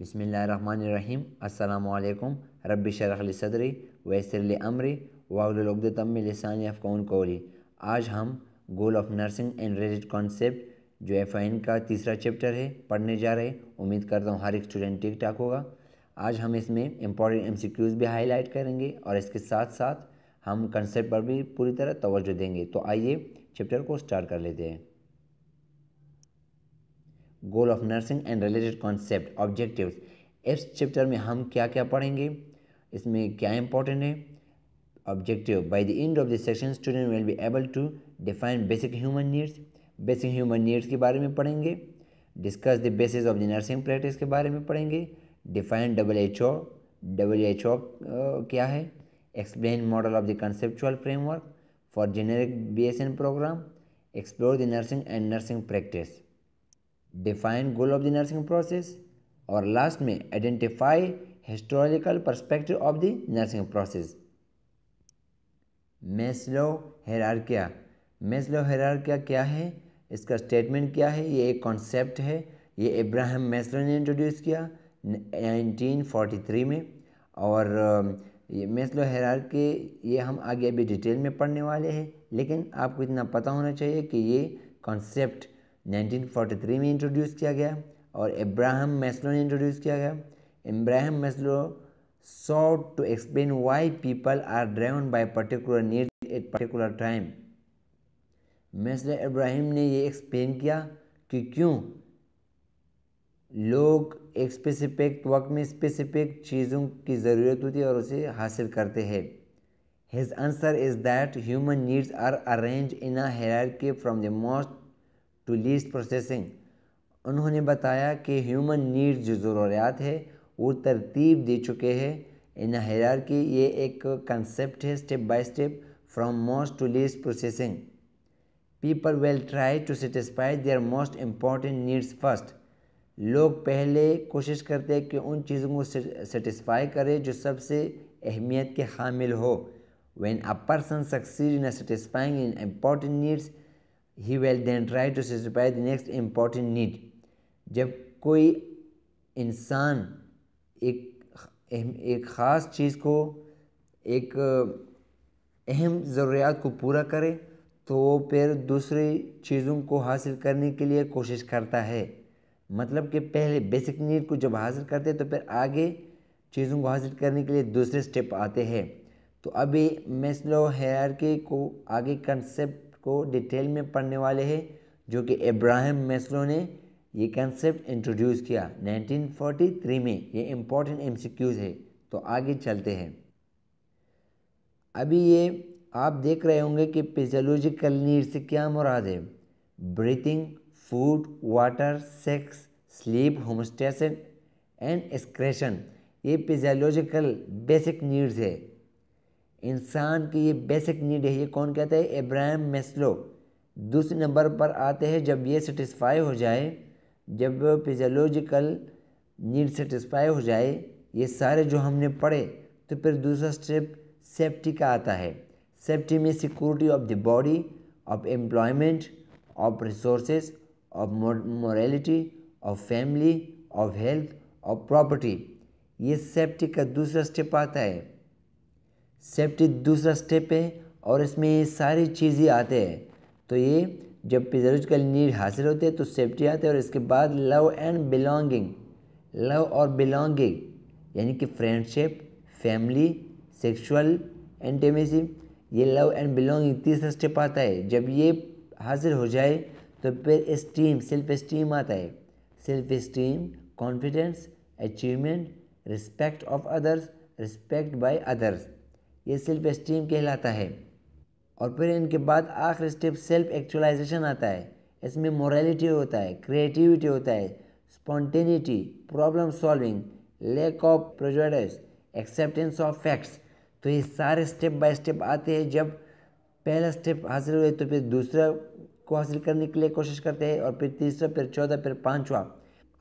बिसमीम् अल्लाम रब शरखली सदरी वैसरली अमरी वागलतम लसानी अफ़ान आज हम goal of nursing and related concept जो एफ आई एन का तीसरा चैप्टर है पढ़ने जा रहे उम्मीद करता हूँ हर एक स्टूडेंट ठीक ठाक होगा आज हम इसमें इम्पॉर्टेंट एम सी क्यूज़ भी हाईलाइट करेंगे और इसके साथ साथ हम कंसेप्ट पर भी पूरी तरह तोज्जो देंगे तो आइए चैप्टर को स्टार्ट कर लेते हैं goal of nursing and related concept objectives इस चैप्टर में हम क्या क्या पढ़ेंगे इसमें क्या इंपॉर्टेंट है objective by the end of this section student will be able to define basic human needs basic human needs के बारे में पढ़ेंगे discuss the basis of the nursing practice के बारे में पढ़ेंगे define double H O W H O क्या है explain model of the conceptual framework for generic B S N program explore the nursing and nursing practice define goal of the nursing process और last में identify historical perspective of the nursing process Maslow hierarchy Maslow hierarchy क्या है इसका statement क्या है ये एक concept है ये इब्राहिम मेस्लो ने इंट्रोड्यूस किया 1943 में और um, ये मेस्लो हेरार के ये हम आगे अभी डिटेल में पढ़ने वाले हैं लेकिन आपको इतना पता होना चाहिए कि ये कॉन्सेप्ट 1943 में इंट्रोड्यूस किया गया और इब्राहिम मैस्लो ने इंट्रोड्यूस किया गया Ibrahim Maslow sought to explain why people are driven by particular need at particular time Maslow Ibrahim ने ये एक्सप्लेन किया कि क्यों लोग एक स्पेसिफिक वक्त में स्पेसिफिक चीज़ों की ज़रूरत होती है और उसे हासिल करते हैं his answer is that human needs are arrange in a hierarchy from the most to least processing उन्होंने बताया कि ह्यूमन नीड जो ज़रूरियात है वो तरतीब दे चुके हैं इन हरार की ये एक कंसेप्ट है step by step from most to least processing people well try to satisfy their most important needs first लोग पहले कोशिश करते हैं कि उन चीज़ों को सेटिस्फाई करें जो सबसे अहमियत के हामिल हो when a person succeed in satisfying in important needs he well then try to satisfy the next important need जब कोई इंसान एक एक ख़ास चीज़ को एक अहम ज़रूरियात को पूरा करे तो वो फिर दूसरी चीज़ों को हासिल करने के लिए कोशिश करता है मतलब कि पहले बेसिक नीड को जब हासिल करते हैं तो फिर आगे चीज़ों को हासिल करने के लिए दूसरे स्टेप आते हैं तो अभी मेस्लो हेयर को आगे कंसेप्ट को डिटेल में पढ़ने वाले हैं जो कि इब्राहिम मेस्लो ने ये कंसेप्ट इंट्रोड्यूस किया 1943 में ये इम्पोर्टेंट एमसीक्यूज है तो आगे चलते हैं अभी ये आप देख रहे होंगे कि पिजोलॉजिकल नीड से क्या मुराद है breathing food water sex sleep homeostasis and excretion ये पिजोलॉजिकल बेसिक नीड्स है इंसान की ये बेसिक नीड है ये कौन कहता है इब्राहिम मेस्लो दूसरे नंबर पर आते हैं जब ये सेटिस्फाई हो जाए जब फिजोलॉजिकल नीड सेटिस्फाई हो जाए ये सारे जो हमने पढ़े तो फिर दूसरा स्टेप सेफ्टी का आता है सेफ्टी में security of the body of employment of resources of morality of family of health of property ये सेफ्टी का दूसरा स्टेप आता है सेफ्टी दूसरा स्टेप है और इसमें सारी चीज़ें आते हैं तो ये जब फिजोलॉजिकल नीड हासिल होते तो हैं तो सेफ्टी आते है और इसके बाद लव एंड बिलोंगिंग लव और बिलोंगिंग यानी कि फ्रेंडशिप फैमिली सेक्सुअल एंटेमेसी ये लव एंड बिलोंगिंग तीसरा स्टेप आता है जब ये हासिल हो जाए तो फिर इस्टीम सेल्फ इस्टीम आता है self esteem confidence achievement respect of others respect by others ये सेल्फ स्टीम कहलाता है और फिर इनके बाद आखिरी स्टेप सेल्फ एक्चुअलाइजेशन आता है इसमें मोरालिटी होता है क्रिएटिविटी होता है spontaneity problem solving lack of prejudice acceptance of facts तो ये सारे स्टेप बाय स्टेप आते हैं जब पहला स्टेप हासिल हुए तो फिर दूसरा को हासिल करने के लिए कोशिश करते हैं और फिर तीसरा फिर चौथा फिर पाँचवा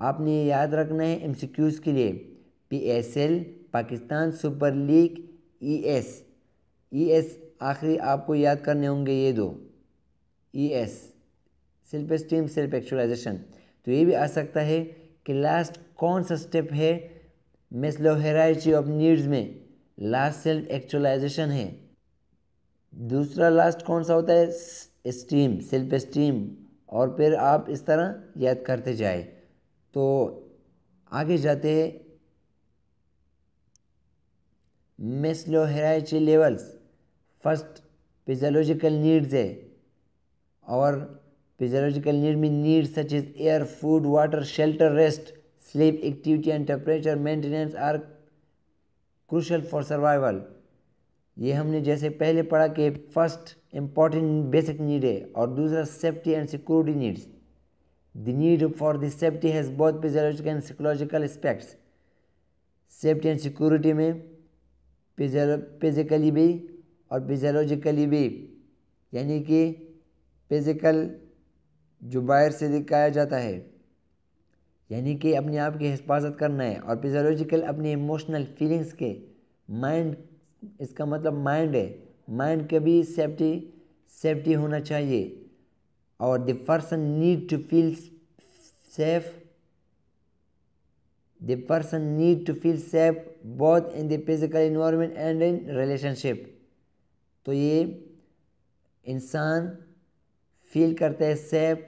आपने ये याद रखना है एम के लिए P S L Pakistan super league E S E S आखिरी आपको याद करने होंगे ये दो E S self esteem self actualization तो ये भी आ सकता है कि लास्ट कौन सा स्टेप है मेस्लो हेराइची ऑफ नीड्स में लास्ट सेल्फ एक्चुअलाइजेशन है दूसरा लास्ट कौन सा होता है स्टीम सेल्फ स्टीम और फिर आप इस तरह याद करते जाए तो आगे जाते हैं Maslow hierarchy levels first physiological needs है और फिजोलॉजिकल नीड में need such is air food water shelter rest sleep activity and temperature maintenance are crucial for survival ये हमने जैसे पहले पढ़ा कि फर्स्ट इम्पॉर्टेंट बेसिक नीड है और दूसरा safety and security needs the need for the safety has both physiological and psychological aspects safety and security में फिजिकली भी और फिजोलॉजिकली भी यानी कि फिज़िकल जो बाहर से दिखाया जाता है यानी कि अपने आप की हिफाजत करना है और फिजोलॉजिकल अपने इमोशनल फीलिंग्स के माइंड इसका मतलब माइंड है माइंड के भी सेफ्टी सेफ्टी होना चाहिए और the person need to feel safe the person need to feel safe both in the physical environment and in relationship तो ये इंसान फील करता है सेफ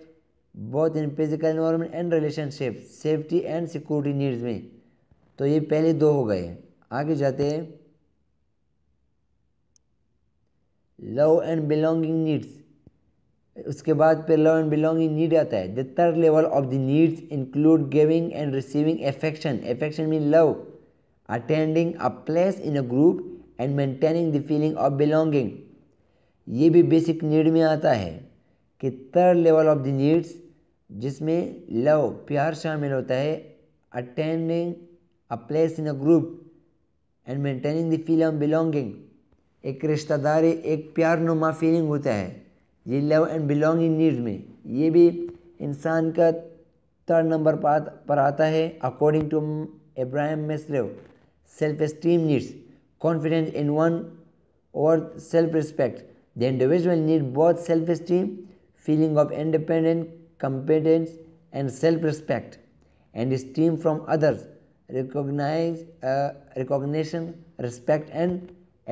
बहुत in physical environment and relationship safety and security needs में तो ये पहले दो हो गए आगे जाते हैं लव एंड बिलोंगिंग नीड्स उसके बाद पे लव एंड बिलोंगिंग नीड आता है the third level of the needs include giving and receiving affection affection mean love attending a place in a group and maintaining the feeling of belonging ये भी basic need में आता है कि third level of the needs जिसमें love प्यार शामिल होता है attending a place in a group and maintaining the feeling of belonging एक रिश्तेदारी एक प्यार नुमा फीलिंग होता है ये लव एंड बिलोंगिंग नीड में ये भी इंसान का थर्ड नंबर पर आता है according to Abraham Maslow self esteem needs confidence in one और self respect the individual need both self esteem feeling of independent competence and self respect and esteem from others recognize recognition respect and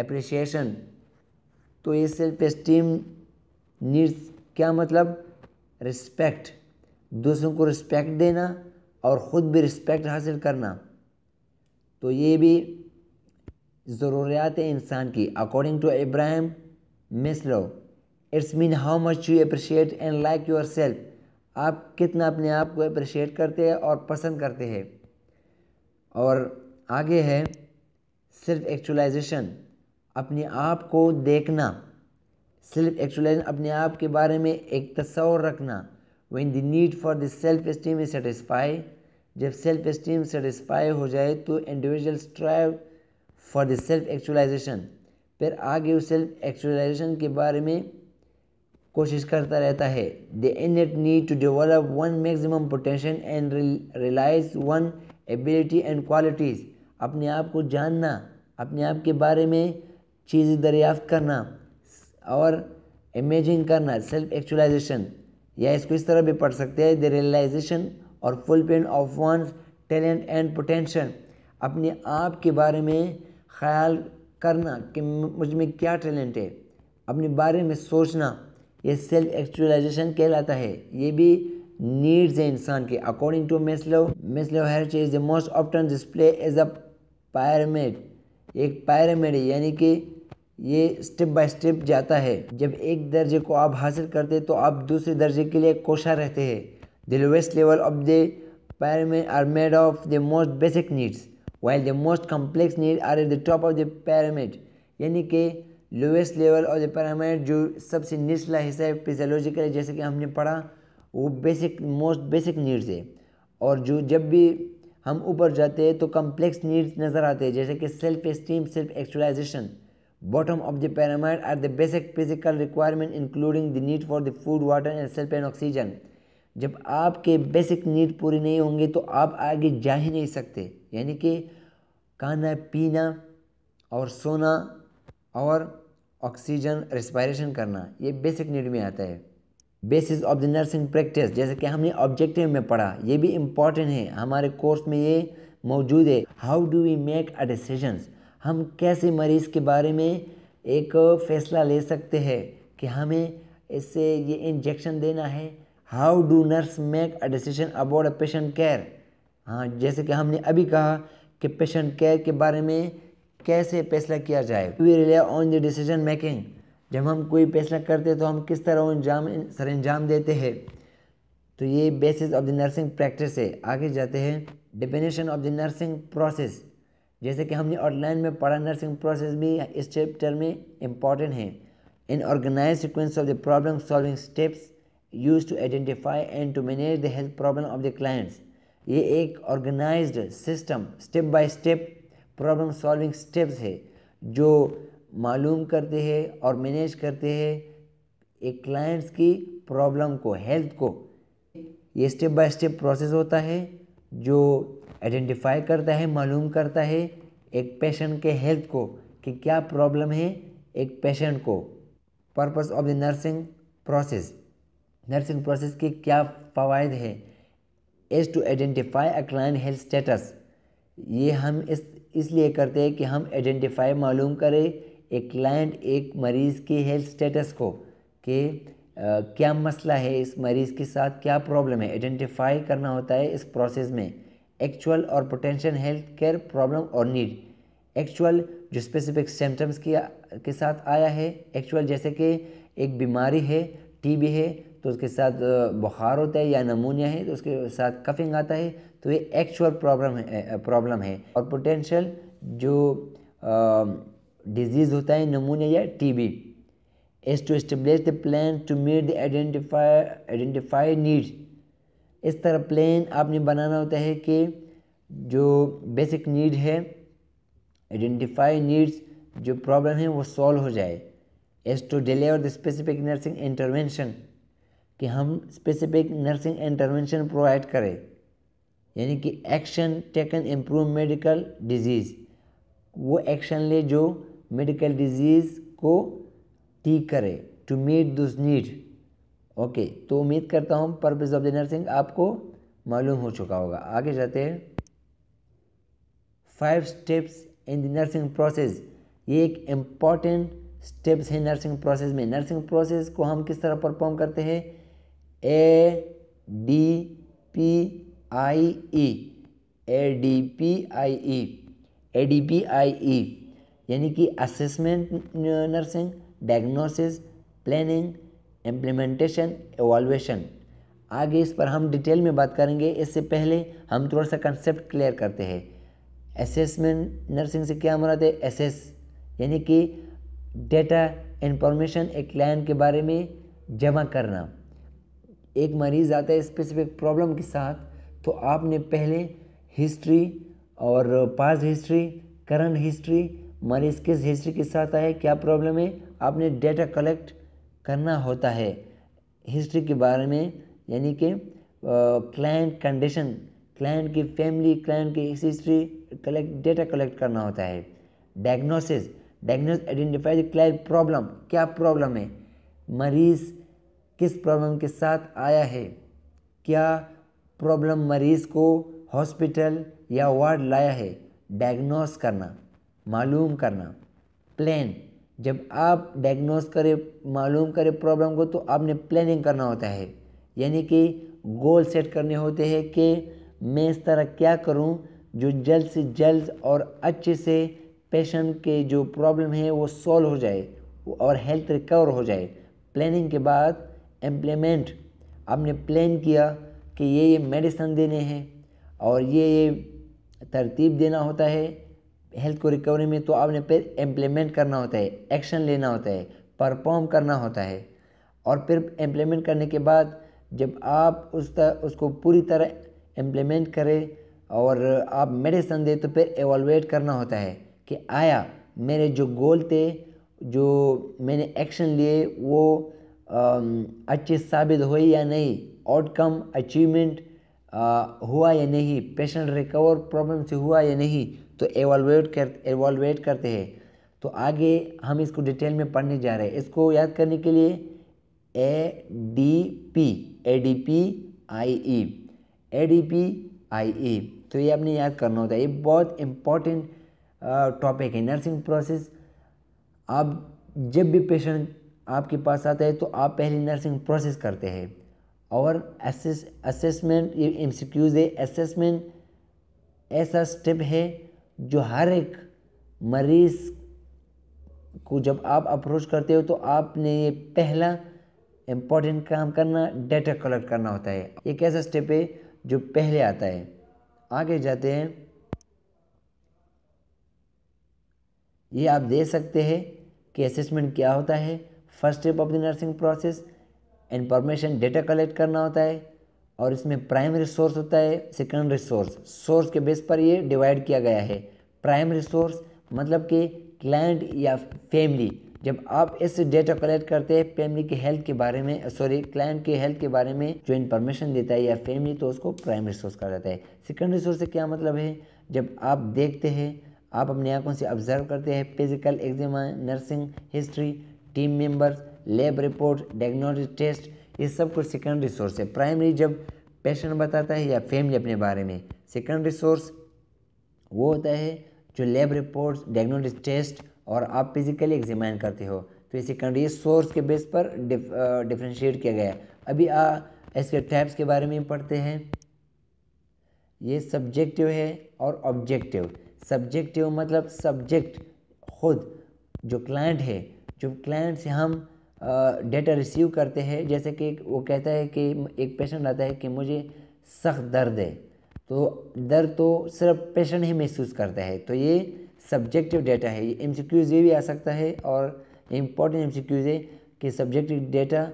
appreciation तो ये self esteem needs क्या मतलब respect दूसरों को respect देना और ख़ुद भी रिस्पेक्ट हासिल करना तो ये भी ज़रूरियात है इंसान की according to Ibrahim Maslow it's mean how much you appreciate and like yourself आप कितना अपने आप को अप्रिशिएट करते हैं और पसंद करते हैं और आगे है सिर्फ एक्चुलाइजेशन अपने आप को देखना सेल्फ एक्चुलाइजेशन अपने आप के बारे में एक तस्वर रखना when the need for the self esteem is satisfy जब सेल्फ इस्टीम सेटिस्फाई हो जाए तो individual strive for the self actualization फिर आगे उस सेल्फ एक्चुलाइजेशन के बारे में कोशिश करता रहता है the it need to develop one maximum potential and realize one ability and qualities अपने आप को जानना अपने आप के बारे में चीज़ें दरियाफ्त करना और इमेजिंग करना सेल्फ एक्चुअलाइजेशन या इसको इस तरह भी पढ़ सकते हैं द रियलाइजेशन और paint of one talent and potential अपने आप के बारे में ख्याल करना कि मुझ में क्या टैलेंट है अपने बारे में सोचना ये सेल्फ एक्चुअलाइजेशन कहलाता है ये भी नीड्स है इंसान के according to Maslow Maslow hierarchy most often display as a pyramid एक पायरमेड यानी कि ये स्टेप बाय स्टेप जाता है जब एक दर्जे को आप हासिल करते तो आप दूसरे दर्जे के लिए कोशा रहते हैं the lowest level of the pyramid are made of the most basic needs while the most complex need are at the top of the pyramid यानी कि lowest level of the pyramid जो सबसे निचला हिस्सा है फिजियोलॉजिकल जैसे कि हमने पढ़ा वो बेसिक मोस्ट बेसिक नीड्स है और जो जब भी हम ऊपर जाते हैं तो कम्प्लेक्स नीड्स नज़र आते हैं जैसे कि self esteem self actualization Bottom of the pyramid are the basic physical requirement including the need for the food, water and self and oxygen. जब आपके बेसिक नीड पूरी नहीं होंगे तो आप आगे जा ही नहीं सकते यानी कि खाना पीना और सोना और ऑक्सीजन रेस्पायरेशन करना ये बेसिक नीड में आता है basis of the nursing practice जैसे कि हमने ऑब्जेक्टिव में पढ़ा ये भी इम्पॉर्टेंट है हमारे कोर्स में ये मौजूद है how do we make a decisions हम कैसे मरीज़ के बारे में एक फ़ैसला ले सकते हैं कि हमें इससे ये इंजेक्शन देना है how do nurse make a decision about a patient care हाँ जैसे कि हमने अभी कहा कि पेशेंट केयर के बारे में कैसे फैसला किया जाए we rely on the decision making जब हम कोई फैसला करते तो हम किस तरह अंजाम सर अंजाम देते हैं तो ये basis of the nursing practice है आगे जाते हैं definition of the nursing process जैसे कि हमने ऑनलाइन में पढ़ा नर्सिंग प्रोसेस भी इस चैप्टर में इम्पॉर्टेंट है in organize sequence of the problem solving steps use to identify and to manage the health problem of the clients ये एक organize system step by step problem solving steps है जो मालूम करते हैं और मैनेज करते हैं एक क्लाइंट्स की प्रॉब्लम को हेल्थ को ये स्टेप बाय स्टेप प्रोसेस होता है जो आइडेंटिफाई करता है मालूम करता है एक पेशेंट के हेल्थ को कि क्या प्रॉब्लम है एक पेशेंट को purpose of the nursing process nursing process के क्या फ़वाद है as to identify a client health status ये हम इस इसलिए करते हैं कि हम आइडेंटिफाई मालूम करें एक क्लाइंट एक मरीज़ के हेल्थ स्टेटस को कि क्या मसला है इस मरीज़ के साथ क्या प्रॉब्लम है आइडेंटिफाई करना होता है इस प्रोसेस में एक्चुअल और पोटेंशियल हेल्थ केयर प्रॉब्लम और नीड एक्चुअल जो स्पेसिफिक सिम्टम्स की के साथ आया है एक्चुअल जैसे कि एक बीमारी है टीबी है तो उसके साथ बुखार होता है या नमूनिया है तो उसके साथ कफिंग आता है तो ये एक्चुअल प्रॉब्लम है प्रॉब्लम है और पोटेंशियल जो डिजीज़ होता है नमूनिया या TB B as to establish the plan to met identified identified इस तरह प्लान आपने बनाना होता है कि जो बेसिक नीड है आइडेंटिफाई नीड्स जो प्रॉब्लम है वो सॉल्व हो जाए as to deliver the specific nursing intervention कि हम स्पेसिफिक नर्सिंग इंटरवेंशन प्रोवाइड करें यानी कि action taken improve medical disease वो एक्शन ले जो मेडिकल डिजीज़ को ठीक करे to meet this need okay तो उम्मीद करता हूँ पर्पज़ ऑफ द नर्सिंग आपको मालूम हो चुका होगा आगे जाते हैं five steps in the nursing process ये एक इम्पॉर्टेंट स्टेप्स है नर्सिंग प्रोसेस में नर्सिंग प्रोसेस को हम किस तरह परफॉर्म करते हैं A D P I E A D P I E A D P I E यानी कि assessment nursing diagnosis planning implementation evaluation आगे इस पर हम डिटेल में बात करेंगे इससे पहले हम थोड़ा सा कंसेप्ट क्लियर करते हैं असेसमेंट नर्सिंग से क्या मुराद है एसेस यानी कि डेटा इंफॉर्मेशन एक क्लाइंट के बारे में जमा करना एक मरीज़ आता है स्पेसिफिक प्रॉब्लम के साथ तो आपने पहले हिस्ट्री और पास्ट हिस्ट्री करंट हिस्ट्री मरीज़ किस हिस्ट्री के साथ आए क्या प्रॉब्लम है आपने डेटा कलेक्ट करना होता है हिस्ट्री के बारे में यानी कि क्लाइंट कंडीशन क्लाइंट की फैमिली क्लाइंट की हिस्ट्री कलेक्ट डेटा कलेक्ट करना होता है diagnosis diagnose identify client problem क्या प्रॉब्लम है मरीज़ किस प्रॉब्लम के साथ आया है क्या प्रॉब्लम मरीज़ को हॉस्पिटल या वार्ड लाया है डायग्नोस करना मालूम करना प्लान जब आप डायग्नोस करें मालूम करें प्रॉब्लम को तो आपने प्लानिंग करना होता है यानी कि गोल सेट करने होते हैं कि मैं इस तरह क्या करूं जो जल्द से जल्द और अच्छे से पेशेंट के जो प्रॉब्लम है वो सॉल्व हो जाए और हेल्थ रिकवर हो जाए प्लानिंग के बाद एम्प्लीमेंट आपने प्लान किया कि ये ये मेडिसन देने हैं और ये ये तरतीब देना होता है हेल्थ को रिकवरी में तो आपने फिर इम्प्लीमेंट करना होता है एक्शन लेना होता है परफॉर्म करना होता है और फिर इम्प्लीमेंट करने के बाद जब आप उस तर, उसको पूरी तरह इम्प्लीमेंट करें और आप मेडिसन दें तो फिर एवोलवेट करना होता है कि आया मेरे जो गोल थे जो मैंने एक्शन लिए वो अच्छे साबित हुए या नहीं आउटकम अचीवमेंट हुआ या नहीं पेशेंट रिकवर प्रॉब्लम से हुआ या नहीं तो एवॉलवेट कर एवॉलवेट करते हैं तो आगे हम इसको डिटेल में पढ़ने जा रहे हैं इसको याद करने के लिए A D P A D P I E A D P I E तो ये आपने याद करना होता है ये बहुत इम्पॉर्टेंट टॉपिक है नर्सिंग प्रोसेस आप जब भी पेशेंट आपके पास आता है तो आप पहले नर्सिंग प्रोसेस करते हैं और असेसमेंट ये एम है असेसमेंट ऐसा स्टेप है जो हर एक मरीज़ को जब आप अप्रोच करते हो तो आपने ये पहला इम्पॉर्टेंट काम करना डेटा कलेक्ट करना होता है ये कैसा स्टेप है जो पहले आता है आगे जाते हैं ये आप देख सकते हैं कि असेसमेंट क्या होता है first step of the nursing process information data collect करना होता है और इसमें प्राइमरी सोर्स होता है सेकेंडरी सोर्स सोर्स के बेस पर ये डिवाइड किया गया है प्राइमरी सोर्स मतलब कि क्लाइंट या फैमिली जब आप ऐसे डेटा कलेक्ट करते हैं फैमिली के हेल्थ के बारे में सॉरी क्लाइंट के हेल्थ के बारे में जो इन्फॉर्मेशन देता है या फैमिली तो उसको प्राइमरी सोर्स कहा जाता है सेकेंडरी सोर्स से क्या मतलब है जब आप देखते हैं आप अपनी आंखों से ऑब्जर्व करते हैं physical exam nursing history team members lab report diagnostic test ये सब कुछ सेकेंडरी सोर्स है प्राइमरी जब पैशन बताता है या फैमिली अपने बारे में सेकेंडरी सोर्स वो होता है जो लैब रिपोर्ट्स डायग्नोस्टिक टेस्ट और आप फिजिकली एग्जामिन करते हो तो ये सेकेंडरी सोर्स के बेस पर डिफ्रेंशिएट किया गया है अभी आ, इसके टाइप्स के बारे में पढ़ते हैं ये सब्जेक्टिव है और ऑब्जेक्टिव सब्जेक्टिव मतलब सब्जेक्ट खुद जो क्लाइंट है जो क्लाइंट से हम डेटा रिसीव करते हैं जैसे कि वो कहता है कि एक पेशेंट आता है कि मुझे सख्त दर्द है तो दर्द तो सिर्फ पेशेंट ही महसूस करता है तो ये सब्जेक्टिव डेटा है ये एम ये भी आ सकता है और इम्पोर्टेंट एम है कि सब्जेक्टिव डेटा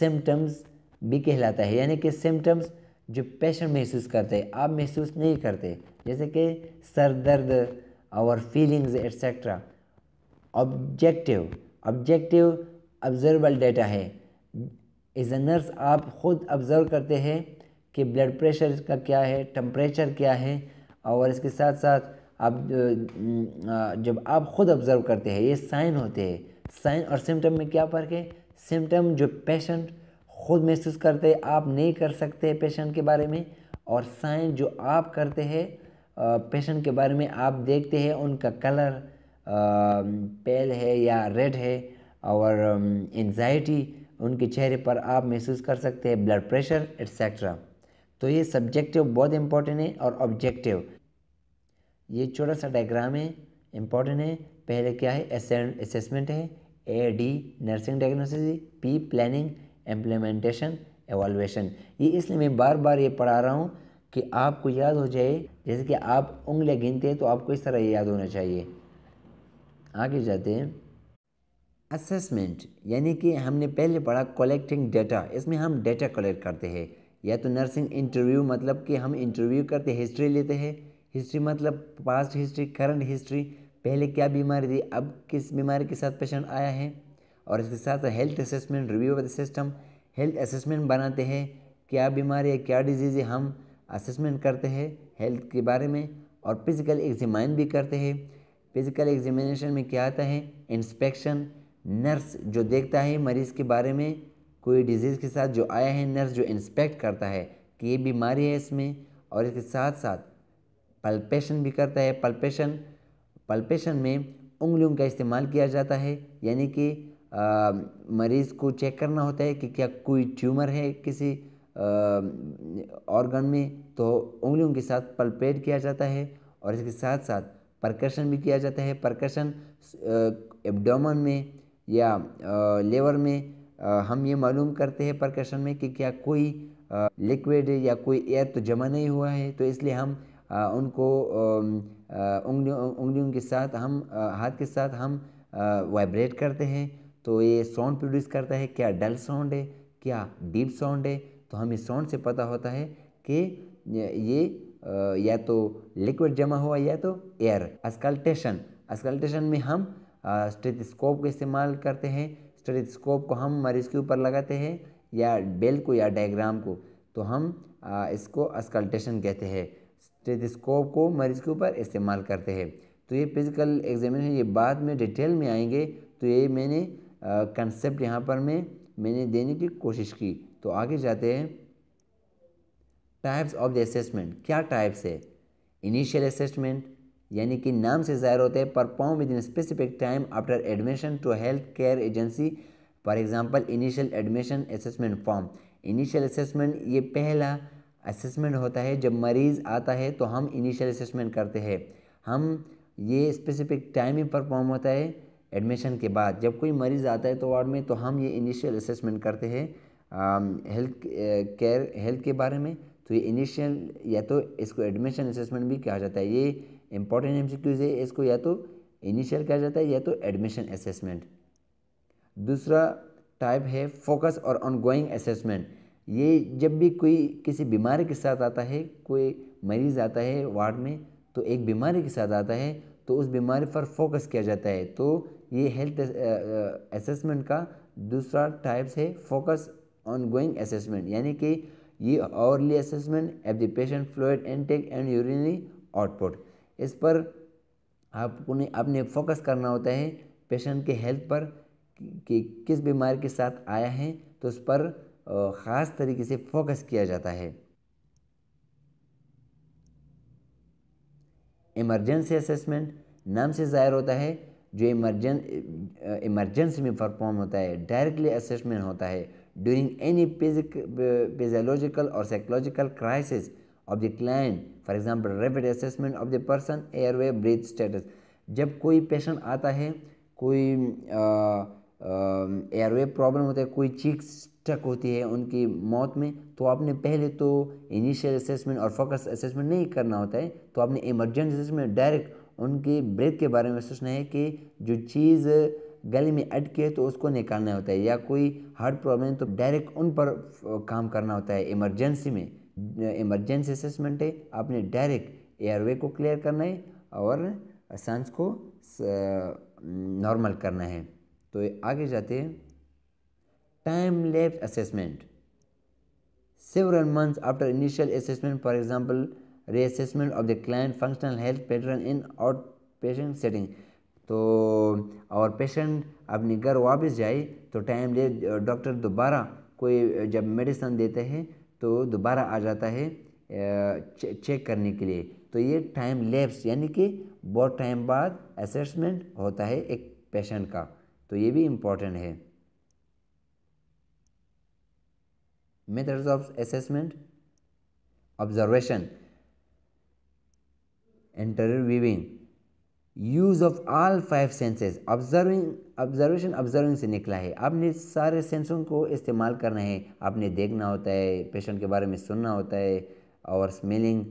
सिम्टम्स भी कहलाता है यानी कि सिम्टम्स जो पेशेंट महसूस करते हैं आप महसूस नहीं करते जैसे कि सर दर्द और feelings etcetera objective objective observable data है नर्स आप ख़ुद ऑब्ज़र्व करते हैं कि ब्लड प्रेशर का क्या है टम्परेचर क्या है और इसके साथ साथ आप जब आप ख़ुद ऑब्ज़र्व करते हैं ये साइन होते हैं साइन और सिम्टम में क्या फ़र्क है सिम्टम जो पेशेंट ख़ुद महसूस करते आप नहीं कर सकते पेशेंट के बारे में और साइन जो आप करते हैं पेशेंट के बारे में आप देखते हैं उनका कलर पेल है या रेड है और एनजाइटी um, उनके चेहरे पर आप महसूस कर सकते हैं ब्लड प्रेशर एट्सट्रा तो ये सब्जेक्टिव बहुत इम्पोर्टेंट है और ऑब्जेक्टिव ये छोटा सा डायग्राम है इम्पॉर्टेंट है पहले क्या है असेसमेंट है A D nursing diagnosis P planning implementation evaluation ये इसलिए मैं बार बार ये पढ़ा रहा हूँ कि आपको याद हो जाए जैसे कि आप उंगलियाँ गिनते हैं तो आपको इस तरह याद होना चाहिए आगे जाते हैं असेसमेंट यानी कि हमने पहले पढ़ा कलेक्टिंग डेटा इसमें हम डेटा कलेक्ट करते हैं या तो नर्सिंग इंटरव्यू मतलब कि हम इंटरव्यू करते हिस्ट्री लेते हैं हिस्ट्री मतलब पास्ट हिस्ट्री करंट हिस्ट्री पहले क्या बीमारी थी अब किस बीमारी के साथ पेशेंट आया है और इसके साथ health assessment review of the system health assessment बनाते हैं क्या बीमारी है क्या डिजीज़ है हम असेसमेंट करते हैं हेल्थ के बारे में और फिज़िकल एग्जामाइन भी करते हैं फिज़िकल एग्जामिनेशन में क्या आता है इंस्पेक्शन नर्स जो देखता है मरीज़ के बारे में कोई डिजीज़ के साथ जो आया है नर्स जो इंस्पेक्ट करता है कि ये बीमारी है इसमें और इसके साथ साथ पल्पेशन भी करता है पल्पेशन पल्पेशन में उंगलियों का इस्तेमाल किया जाता है यानी कि मरीज़ को चेक करना होता है कि क्या कोई ट्यूमर है किसी ऑर्गन में तो उंगलियों के साथ पल्पेट किया जाता है और इसके साथ साथ प्रकर्शन भी किया जाता है प्रकर्शन एबडोमन में या लेवर में हम ये मालूम करते हैं प्रकर्शन में कि क्या कोई लिक्विड या कोई एयर तो जमा नहीं हुआ है तो इसलिए हम उनको उंगलियों उंगलियों के साथ हम हाथ के साथ हम वाइब्रेट करते हैं तो ये साउंड प्रोड्यूस करता है क्या डल साउंड है क्या डीप साउंड है तो हमें साउंड से पता होता है कि ये या तो लिक्विड जमा हुआ या तो एयर अस्कल्टेशन अस्कल्टेशन में हम स्टेथस्कोप का इस्तेमाल करते हैं स्टेथस्कोप को हम मरीज़ के ऊपर लगाते हैं या बेल को या डायग्राम को तो हम आ, इसको अस्कल्टेशन कहते हैं स्टेथस्कोप को मरीज़ के ऊपर इस्तेमाल करते हैं तो ये फिज़िकल एग्जामिनेशन ये बाद में डिटेल में आएंगे तो ये मैंने कंसेप्ट यहाँ पर मैं मैंने देने की कोशिश की तो आगे जाते हैं टाइप्स ऑफ द असेसमेंट क्या टाइप्स है इनिशियल असेसमेंट यानी कि नाम से ज़ाहिर होते हैं perform within specific time after admission to health care agency for example initial admission assessment form initial assessment ये पहला असेसमेंट होता है जब मरीज़ आता है तो हम इनिशियल असेसमेंट करते हैं हम ये स्पेसिफिक टाइम ही परफॉर्म होता है एडमिशन के बाद जब कोई मरीज़ आता है तो वार्ड में तो हम ये इनिशियल असेसमेंट करते हैं हेल्थ केयर हेल्थ के बारे में तो ये इनिशियल या तो इसको एडमिशन असेसमेंट भी कहा जाता है ये इंपॉर्टेंट एमसीक्यूज है इसको या तो इनिशियल कहा जाता है या तो एडमिशन असेसमेंट दूसरा टाइप है फोकस और ऑनगोइंग असेसमेंट ये जब भी कोई किसी बीमारी के साथ आता है कोई मरीज़ आता है वार्ड में तो एक बीमारी के साथ आता है तो उस बीमारी पर फोकस किया जाता है तो ये हेल्थ असेसमेंट का दूसरा टाइप्स है फोकस ऑन गोइंग असेसमेंट यानी कि ये hourly assessment of the patient fluid intake and urinary output इस पर आपने अपने फोकस करना होता है पेशेंट के हेल्थ पर कि किस बीमारी के साथ आया है तो उस पर ख़ास तरीके से फोकस किया जाता है इमरजेंसी असेसमेंट नाम से ज़ाहिर होता है जो इमरजें इमरजेंसी में परफॉर्म होता है डायरेक्टली असेसमेंट होता है ड्यूरिंग एनी फिजिक फिजियोलॉजिकल और psychological crisis the client for example rapid assessment of the person airway breath status जब कोई पेशेंट आता है कोई एयरवे प्रॉब्लम होता है कोई चीक स्टक होती है उनकी मौत में तो आपने पहले तो इनिशियल असेसमेंट और फोकस असेसमेंट नहीं करना होता है तो आपने इमरजेंसी असेसमेंट डायरेक्ट उनके ब्रेथ के बारे में सोचना है कि जो चीज़ गले में अटके है तो उसको निकालना होता है या कोई हार्ट प्रॉब्लम तो डायरेक्ट उन पर काम करना होता है इमरजेंसी में इमरजेंसी असेसमेंट है आपने डायरेक्ट एयरवे को क्लियर करना है और सांस को नॉर्मल करना है तो आगे जाते हैं time lapsed assessment several months after initial assessment for example reassessment of the client functional health pattern in outpatient setting तो और पेशेंट अपने घर वापस जाए तो टाइम ले डॉक्टर दोबारा कोई जब मेडिसन देते हैं तो दोबारा आ जाता है चेक करने के लिए तो ये टाइम लेप्स यानी कि बहुत टाइम बाद असेसमेंट होता है एक पेशेंट का तो ये भी इम्पोर्टेंट है methods of assessment observation interviewing use of all five senses observing observation observing से निकला है आपने सारे सेंसों को इस्तेमाल करना है आपने देखना होता है पेशेंट के बारे में सुनना होता है और स्मेलिंग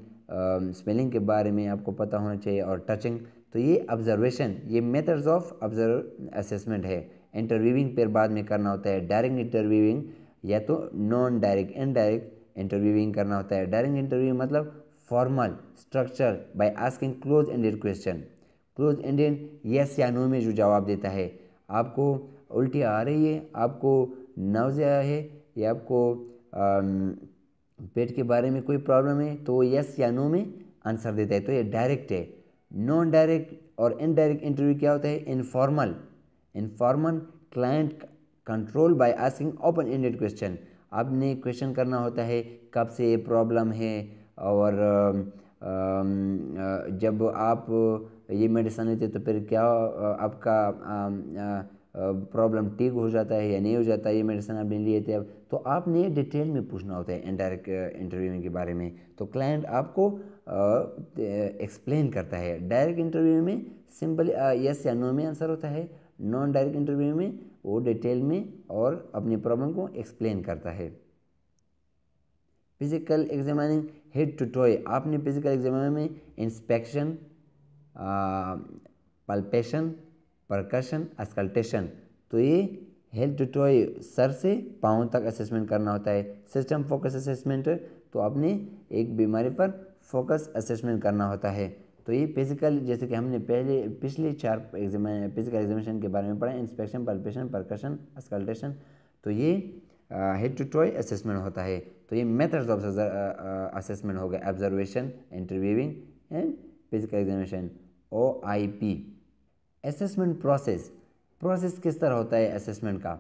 स्मेलिंग के बारे में आपको पता होना चाहिए और टचिंग तो ये ऑब्जर्वेशन ये मेथड्स ऑफ ऑब्जर्व असेसमेंट है इंटरव्यूइंग पर बाद में करना होता है डायरेक्ट इंटरव्यूइंग या तो नॉन डायरेक्ट इनडायरेक्ट इंटरव्यूइंग करना होता है डायरेक्ट इंटरव्यू मतलब formal structure by asking close ended question close ended yes या नो में जो जवाब देता है आपको उल्टी आ रही है आपको नौजिया है या आपको पेट के बारे में कोई प्रॉब्लम है तो यस या नो में आंसर देता है तो ये डायरेक्ट है नॉन डायरेक्ट और इनडायरेक्ट इंटरव्यू क्या होता है informal informal client control by asking open ended question आपने क्वेश्चन करना होता है कब से ये प्रॉब्लम है और जब आप ये मेडिसन लेते तो फिर क्या आपका प्रॉब्लम ठीक हो जाता है या नहीं हो जाता है ये मेडिसन आपने लिए थे अब तो आपने डिटेल में पूछना होता है इनडायरेक्ट इंटरव्यू के बारे में तो क्लाइंट आपको एक्सप्लेन करता है डायरेक्ट इंटरव्यू में सिंपल यस या नो में आंसर होता है नॉन डायरेक्ट इंटरव्यू में वो डिटेल में और अपनी प्रॉब्लम को एक्सप्लेन करता है physical examining head to toe आपने फिजिकल एग्जामिनिंग में इंस्पेक्शन पल्पेशन परकशन अस्कल्टेशन तो ये हेल्थ टू टॉय सर से पाँव तक असेसमेंट करना होता है सिस्टम फोकस असेसमेंट तो आपने एक बीमारी पर फोकस असेसमेंट करना होता है तो ये फिजिकल जैसे कि हमने पहले पिछले चार एग्जाम फिजिकल एग्जामिनेशन के बारे में पढ़ा इंस्पेक्शन पल्पेशन परकशन अस्कल्टेशन तो ये हेड टू टॉय असेसमेंट होता है तो ये मेथड्स ऑफ असेसमेंट हो गए observation interviewing and physical examination O I P assessment process process किस तरह होता है असेसमेंट का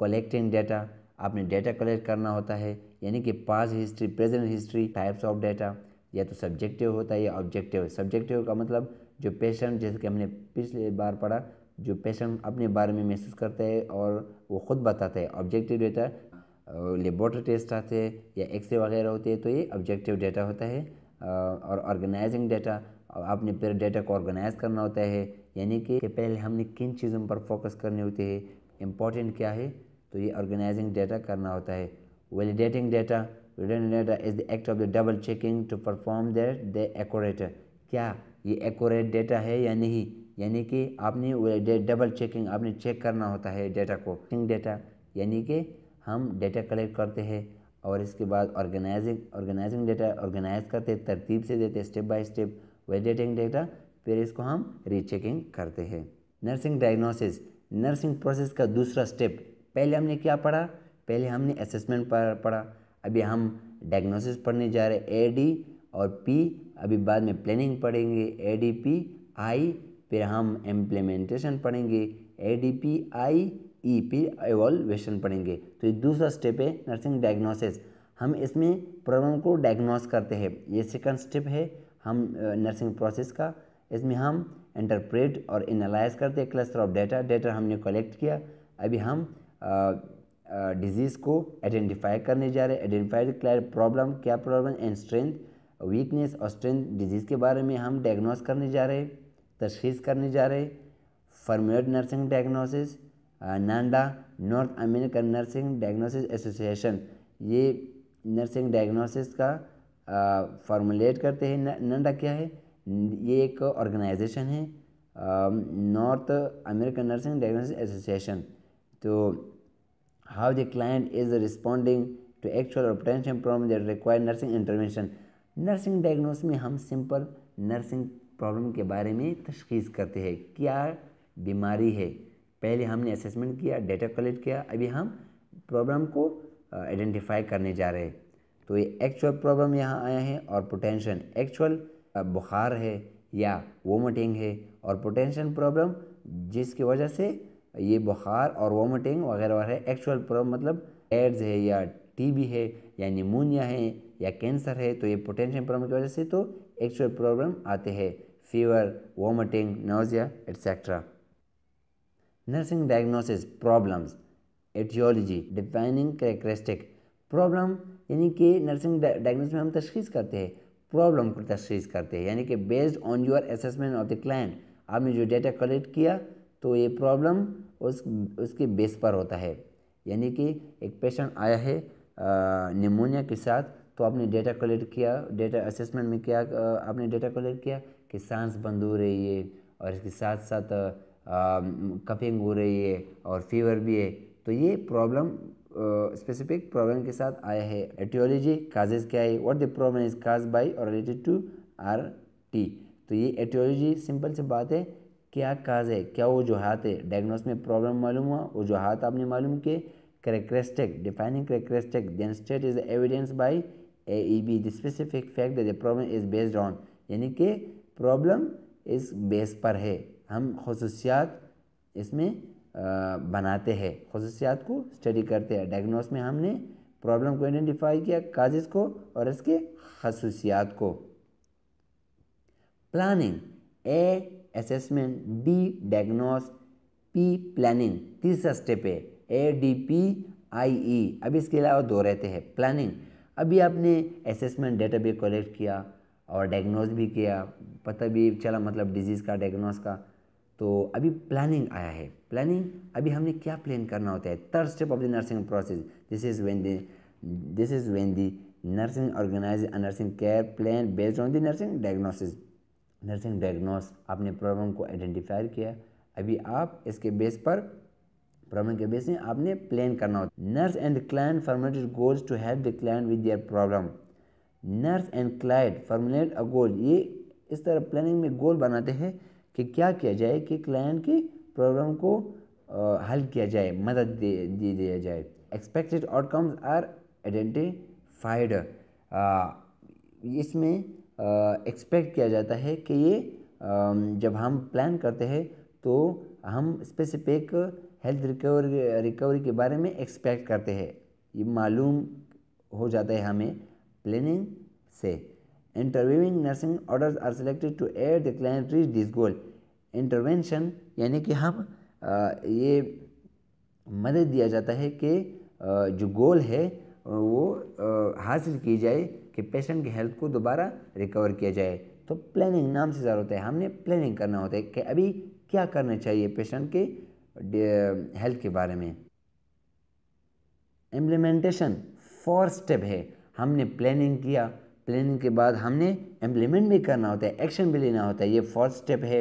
कलेक्टिंग डेटा आपने डेटा कलेक्ट करना होता है यानी कि past history present history types of data या तो सब्जेक्टिव होता है या ऑब्जेक्टिव सब्जेक्टिव का मतलब जो पेशेंट जैसे कि हमने पिछले बार पढ़ा जो पेशेंट अपने बारे में महसूस करता है और वो खुद बताता है ऑब्जेक्टिव डेटा लेबोरेटरी टेस्ट आते हैं या एक्सरे वगैरह होते हैं तो ये ऑब्जेक्टिव डेटा होता है और ऑर्गेनाइजिंग डेटा आपने फिर डेटा को ऑर्गेनाइज़ करना होता है यानी कि, पहले हमने किन चीज़ों पर फोकस करने होते हैं इम्पॉर्टेंट क्या है तो ये ऑर्गेनाइजिंग डेटा करना होता है validating data validating data is the act of the double checking to perform that the accurate क्या ये एकोरेट डेटा है या नहीं यानी कि आपने डबल चेकिंग आपने चेक करना होता है डेटा को डेटा यानी कि हम डेटा कलेक्ट करते हैं और इसके बाद ऑर्गेनाइजिंग ऑर्गेनाइजिंग डेटा ऑर्गेनाइज करते तरतीब से देते step by step validating data फिर इसको हम रीचेकिंग करते हैं नर्सिंग डायग्नोसिस नर्सिंग प्रोसेस का दूसरा स्टेप पहले हमने क्या पढ़ा पहले हमने असेसमेंट पढ़ा अभी हम डायग्नोसिस पढ़ने जा रहे ए डी और पी अभी बाद में प्लानिंग पढ़ेंगे ए डी पी आई फिर हम इम्प्लीमेंटेशन पढ़ेंगे A D P I E P evaluation पढ़ेंगे तो ये दूसरा स्टेप है नर्सिंग डायग्नोसिस हम इसमें प्रॉब्लम को डायग्नोस करते हैं ये सेकंड स्टेप है हम नर्सिंग प्रोसेस का इसमें हम इंटरप्रेट और एनालाइज करते हैं क्लस्टर ऑफ डाटा डेटा हमने कलेक्ट किया अभी हम डिजीज़ को आइडेंटिफाई करने जा रहे हैं आइडेंटिफाइड क्लियर प्रॉब्लम क्या प्रॉब्लम एंड स्ट्रेंथ वीकनेस और स्ट्रेंथ डिजीज़ के बारे में हम डायग्नोस करने जा रहे हैं तशखीस करने जा रहे हैं format nursing diagnosis NANDA North American Nursing Diagnosis Association ये नर्सिंग डायग्नोसिस का फॉर्मुलेट करते हैं नांडा क्या है ये एक ऑर्गेनाइजेशन है North American Nursing Diagnosis Association तो how the client is responding to actual और potential problem that require nursing intervention nursing diagnose में हम सिंपल नर्सिंग प्रॉब्लम के बारे में तशखीस करते हैं क्या बीमारी है पहले हमने असेसमेंट किया डेटा कलेक्ट किया अभी हम प्रॉब्लम को आइडेंटिफाई करने जा रहे हैं तो ये एक्चुअल प्रॉब्लम यहाँ आया है और पोटेंशन एक्चुअल बुखार है या वोमिटिंग है और पोटेंशन प्रॉब्लम जिसकी वजह से ये बुखार और वोमिटिंग वगैरह वगैरह एक्चुअल प्रॉब्लम मतलब एड्स है या टीबी है या निमोनिया है या कैंसर है तो ये पोटेंशियल प्रॉब्लम की वजह से तो एक्चुअल प्रॉब्लम आते हैं fever vomiting nausea etcetera nursing diagnosis problems aetiology defining characteristic problem यानी कि नर्सिंग डायग्नोसिस में हम तशीस करते हैं प्रॉब्लम को तशखीस करते हैं यानी कि based on your assessment of the client आपने जो डेटा कलेक्ट किया तो ये प्रॉब्लम उस उसके बेस पर होता है यानी कि एक पेशेंट आया है निमोनिया के साथ तो आपने डेटा कलेक्ट किया डेटा असेसमेंट में क्या आपने डेटा कलेक्ट किया कि सांस बंद हो रही है और इसके साथ साथ कफिंग हो रही है और फीवर भी है तो ये प्रॉब्लम स्पेसिफिक प्रॉब्लम के साथ आया है एटियोलॉजी काजेज क्या है what the problem is cause by और रिलेटेड टू आर टी तो ये एटियोलॉजी सिंपल से बात है क्या काज है क्या वो जो हाथ है डायग्नोस में प्रॉब्लम मालूम हुआ वो जो हाथ आपने मालूम किए defining defining then state is is evidence by AEB B the specific fact the problem is based on यानी कि प्रॉब्लम इस बेस पर है हम खसूसियात इसमें बनाते हैं खसूसियात को स्टडी करते हैं डायग्नोस में हमने प्रॉब्लम को आइडेंटिफाई किया काजेज़ को और इसके खसूसियात को planning A assessment B diagnose P planning तीसरा स्टेप है ए डी पी आई ई अब इसके अलावा दो रहते हैं प्लानिंग अभी आपने असेसमेंट डेटा भी कलेक्ट किया और डायग्नोज भी किया पता भी चला मतलब डिजीज़ का डायग्नोस का तो अभी प्लानिंग आया है प्लानिंग अभी हमने क्या प्लान करना होता है third step of the nursing process this is when the this is when the nursing organise a nursing care plan based on the nursing diagnosis nursing diagnose आपने प्रॉब्लम को आइडेंटिफाई किया अभी आप इसके बेस पर प्रॉब्लम के base में आपने प्लान करना होता है nurse and client formulated goals to help the client with their problem nurse and client formulate a goal ये इस तरह प्लानिंग में गोल बनाते हैं कि क्या किया जाए कि क्लाइंट की प्रॉब्लम को हल किया जाए मदद दे दे दिया जाए एक्सपेक्टेड आउटकम्स आर आइडेंटिफाइड इसमें एक्सपेक्ट किया जाता है कि ये जब हम प्लान करते हैं तो हम स्पेसिफिक हेल्थ रिकवरी रिकवरी के बारे में एक्सपेक्ट करते हैं ये मालूम हो जाता है हमें प्लानिंग से interviewing nursing orders are selected to aid the client reach this goal intervention यानी कि हम आ, ये मदद दिया जाता है कि आ, जो गोल है वो हासिल की जाए कि पेशेंट की हेल्थ को दोबारा रिकवर किया जाए तो प्लानिंग नाम से ज़्यादा होता है हमने प्लानिंग करना होता है कि अभी क्या करना चाहिए पेशेंट के हेल्थ के बारे में इम्प्लीमेंटेशन फोर स्टेप है हमने प्लानिंग किया प्लानिंग के बाद हमने इम्प्लीमेंट भी करना होता है एक्शन भी लेना होता है ये फर्स्ट स्टेप है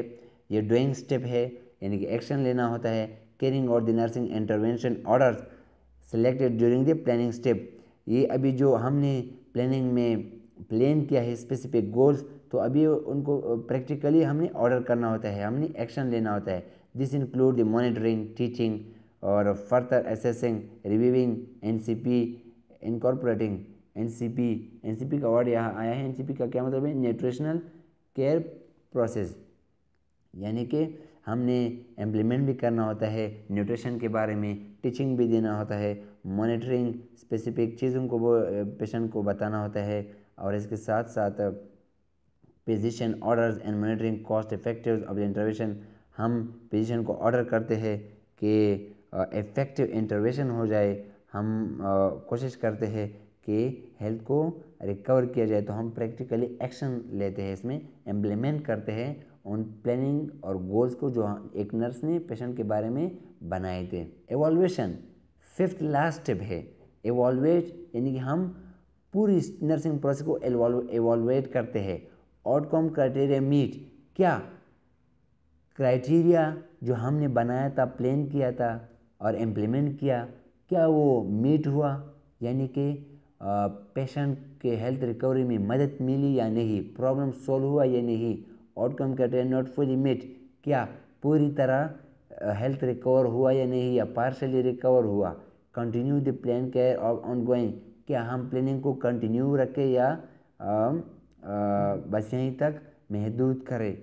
ये डूइंग स्टेप है यानी कि एक्शन लेना होता है केयरिंग और the nursing intervention order selected during the planning step ये अभी जो हमने प्लानिंग में प्लान किया है स्पेसिफिक गोल्स तो अभी उनको प्रैक्टिकली हमने ऑर्डर करना होता है हमने एक्शन लेना होता है this include the monitoring teaching और further assessing reviewing NCP incorporating N NCP का वर्ड यहाँ आया है एनसीपी का क्या मतलब है न्यूट्रिशनल केयर प्रोसेस यानी कि हमने इम्प्लीमेंट भी करना होता है न्यूट्रिशन के बारे में टीचिंग भी देना होता है मॉनिटरिंग स्पेसिफिक चीज़ों को पेशेंट को बताना होता है और इसके साथ साथ physician orders and monitoring cost effective of the intervention हम पोजिशन को ऑर्डर करते हैं कि इफ़ेक्टिव इंटरवेशन हो जाए हम कोशिश करते हैं के हेल्थ को रिकवर किया जाए तो हम प्रैक्टिकली एक्शन लेते हैं इसमें इम्प्लीमेंट करते हैं उन प्लानिंग और गोल्स को जो एक नर्स ने पेशेंट के बारे में बनाए थे एवोल्यूशन फिफ्थ लास्ट स्टेप है एवोल्वेट यानी कि हम पूरी नर्सिंग प्रोसेस को एवोल्वेट करते हैं आउटकम क्राइटेरिया मीट क्या क्राइटेरिया जो हमने बनाया था प्लान किया था और इम्प्लीमेंट किया क्या वो मीट हुआ यानी कि पेशेंट के हेल्थ रिकवरी में मदद मिली या नहीं प्रॉब्लम सॉल्व हुआ या नहीं outcome criteria not fully met क्या पूरी तरह हेल्थ रिकवर हुआ या नहीं या पार्शली रिकवर हुआ continue the plan care of ongoing क्या हम प्लानिंग को कंटिन्यू रखें या आ, आ, बस यहीं तक महदूद करें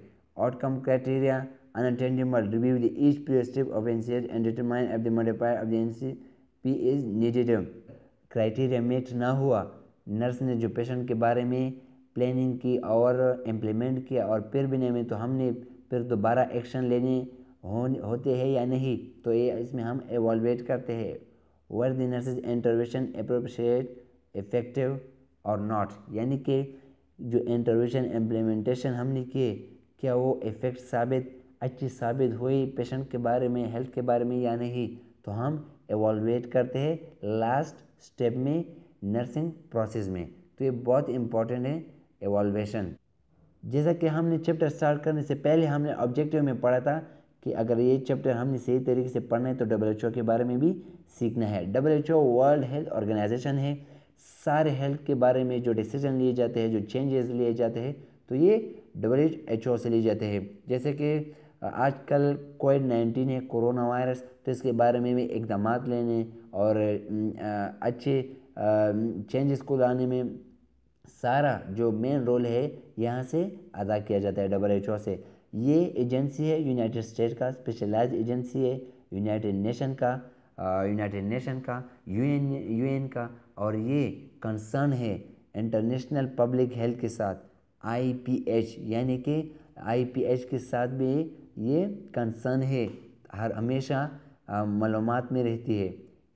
outcome criteria unattainable review the each end determine if the modifier of the N C P is needed criteria met ना हुआ नर्स ने जो पेशेंट के बारे में प्लानिंग की और इम्प्लीमेंट किया और फिर भी नहीं में तो हमने फिर दोबारा एक्शन लेने होने होते हैं या नहीं तो ये इसमें हम एवॉलवेट करते हैं whether the nurse intervention appropriate effective और नॉट यानी कि जो इंटरवेशन इम्प्लीमेंटेशन हमने किए क्या वो इफ़ेक्ट साबित अच्छी साबित हुई पेशेंट के बारे में हेल्थ के बारे में या नहीं तो हम एवॉलवेट करते हैं लास्ट स्टेप में नर्सिंग प्रोसेस में तो ये बहुत इंपॉर्टेंट है एवॉल्वेशन जैसा कि हमने चैप्टर स्टार्ट करने से पहले हमने ऑब्जेक्टिव में पढ़ा था कि अगर ये चैप्टर हमने सही तरीके से पढ़ना है तो डब्ल्यू के बारे में भी सीखना है डब्ल्यू वर्ल्ड हेल्थ ऑर्गेनाइजेशन है सारे हेल्थ के बारे में जो डिसीजन लिए जाते हैं जो चेंजेस लिए जाते हैं तो ये डब्ल्यू एच ओ से लिए जाते हैं जैसे कि आजकल कोविड नाइन्टीन है कोरोना वायरस तो इसके बारे में भी इकदाम लेने और अच्छे चेंजेस को लाने में सारा जो मेन रोल है यहाँ से अदा किया जाता है डबल एच ओ से ये एजेंसी है यूनाइटेड स्टेट का स्पेशलाइज एजेंसी है यूनाइटेड नेशन का यूनाइटेड नेशन का यूएन यूएन का और ये कंसर्न है इंटरनेशनल पब्लिक हेल्थ के साथ आईपीएच यानी कि आईपीएच के साथ भी ये कंसर्न है हर हमेशा मालूम में रहती है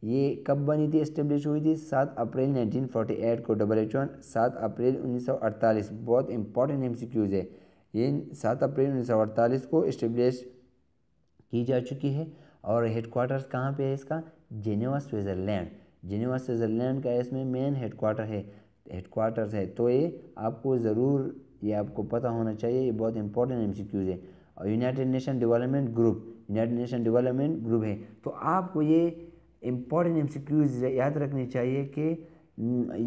ये कब बनी थी इस्टेब्लिश हुई थी सात अप्रैल 1948 को डबल एच वन सात अप्रैल 1948 बहुत इंपॉर्टेंट एमसीक्यूज है ये सात अप्रैल 1948 को इस्टेब्लिश की जा चुकी है और हेडकोार्टर्स कहाँ पे है इसका जेनेवा स्विट्ज़रलैंड जेनेवा स्विट्ज़रलैंड का इसमें मेन हेडकोार्टर है हेडकोार्टर्स है तो ये आपको ज़रूर ये आपको पता होना चाहिए ये बहुत इंपॉर्टेंट एम है और United Nation Development Group United Nation Development Group है तो आपको ये इम्पॉर्टेंट एम याद रखनी चाहिए कि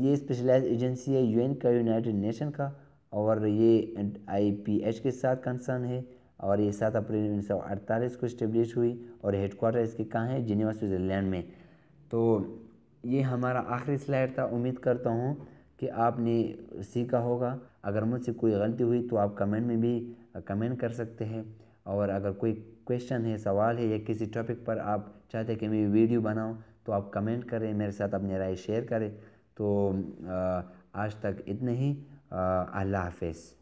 ये स्पेशलाइज एजेंसी है यूएन का यूनाइटेड नेशन का और ये आईपीएच के साथ कंसर्न है और ये सात अप्रैल उन्नीस सौ अड़तालीस को इस्टेब्लिश हुई और हेडकोार्टर इसके कहाँ हैं जिनेवा स्विट्ज़रलैंड में तो ये हमारा आखिरी स्लाइड था उम्मीद करता हूँ कि आपने सीखा होगा अगर मुझसे कोई गलती हुई तो आप कमेंट में भी कमेंट कर सकते हैं और अगर कोई क्वेश्चन है सवाल है या किसी टॉपिक पर आप चाहते हैं कि मैं वीडियो बनाऊँ तो आप कमेंट करें मेरे साथ अपनी राय शेयर करें तो आज तक इतने ही अल्लाह हाफिज़